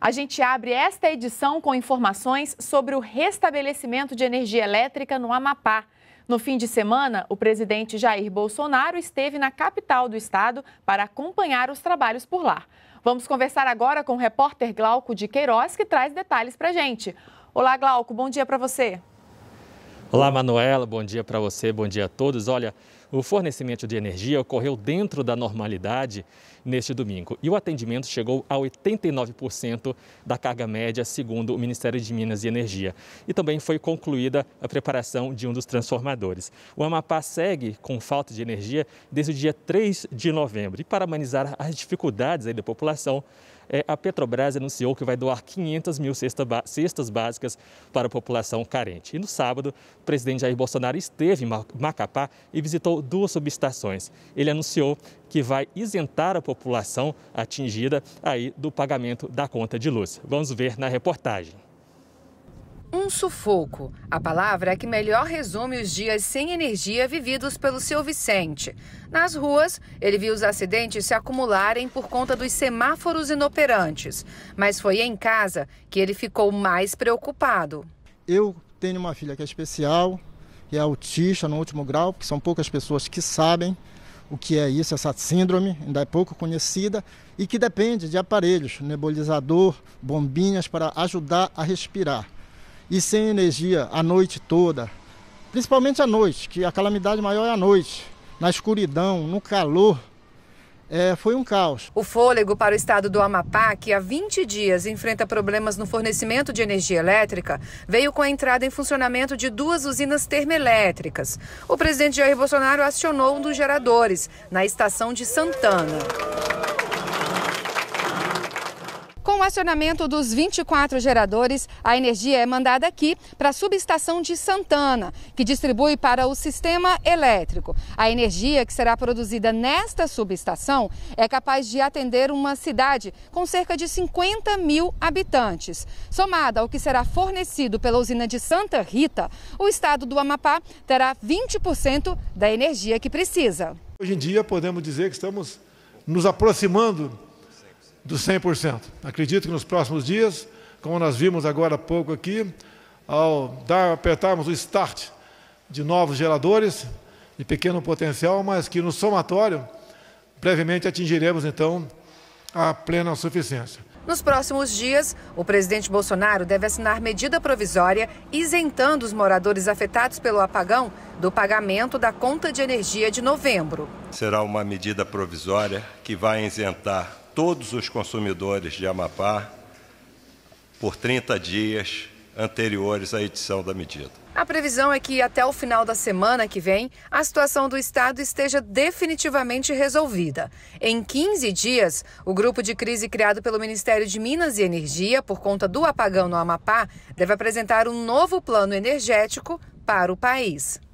A gente abre esta edição com informações sobre o restabelecimento de energia elétrica no Amapá. No fim de semana, o presidente Jair Bolsonaro esteve na capital do estado para acompanhar os trabalhos por lá. Vamos conversar agora com o repórter Glauco de Queiroz, que traz detalhes para a gente. Olá, Glauco, bom dia para você. Olá, Manuela, bom dia para você, bom dia a todos. Olha, o fornecimento de energia ocorreu dentro da normalidade neste domingo e o atendimento chegou a 89% da carga média, segundo o Ministério de Minas e Energia. E também foi concluída a preparação de um dos transformadores. O Amapá segue com falta de energia desde o dia 3 de novembro. E para amenizar as dificuldades da população, é, a Petrobras anunciou que vai doar 500 mil cestas básicas para a população carente. E no sábado, o presidente Jair Bolsonaro esteve em Macapá e visitou duas subestações. Ele anunciou que vai isentar a população atingida aí do pagamento da conta de luz. Vamos ver na reportagem. Um sufoco, a palavra é que melhor resume os dias sem energia vividos pelo seu Vicente. Nas ruas, ele viu os acidentes se acumularem por conta dos semáforos inoperantes, mas foi em casa que ele ficou mais preocupado. Eu tenho uma filha que é especial, e é autista no último grau, porque são poucas pessoas que sabem o que é isso, essa síndrome, ainda é pouco conhecida, e que depende de aparelhos, nebulizador, bombinhas para ajudar a respirar. E sem energia a noite toda, principalmente à noite, que a calamidade maior é à noite, na escuridão, no calor, é, foi um caos. O fôlego para o estado do Amapá, que há 20 dias enfrenta problemas no fornecimento de energia elétrica, veio com a entrada em funcionamento de duas usinas termoelétricas. O presidente Jair Bolsonaro acionou um dos geradores na estação de Santana. Com o acionamento dos 24 geradores, a energia é mandada aqui para a subestação de Santana, que distribui para o sistema elétrico. A energia que será produzida nesta subestação é capaz de atender uma cidade com cerca de 50 mil habitantes. Somada ao que será fornecido pela usina de Santa Rita, o estado do Amapá terá 20% da energia que precisa. Hoje em dia, podemos dizer que estamos nos aproximando dos 100%. Acredito que nos próximos dias, como nós vimos agora há pouco aqui, ao dar, apertarmos o start de novos geradores de pequeno potencial, mas que no somatório brevemente atingiremos então a plena suficiência. Nos próximos dias, o presidente Bolsonaro deve assinar medida provisória isentando os moradores afetados pelo apagão do pagamento da conta de energia de novembro. Será uma medida provisória que vai isentar todos os consumidores de Amapá por 30 dias anteriores à edição da medida. A previsão é que até o final da semana que vem, a situação do estado esteja definitivamente resolvida. Em 15 dias, o grupo de crise criado pelo Ministério de Minas e Energia por conta do apagão no Amapá deve apresentar um novo plano energético para o país.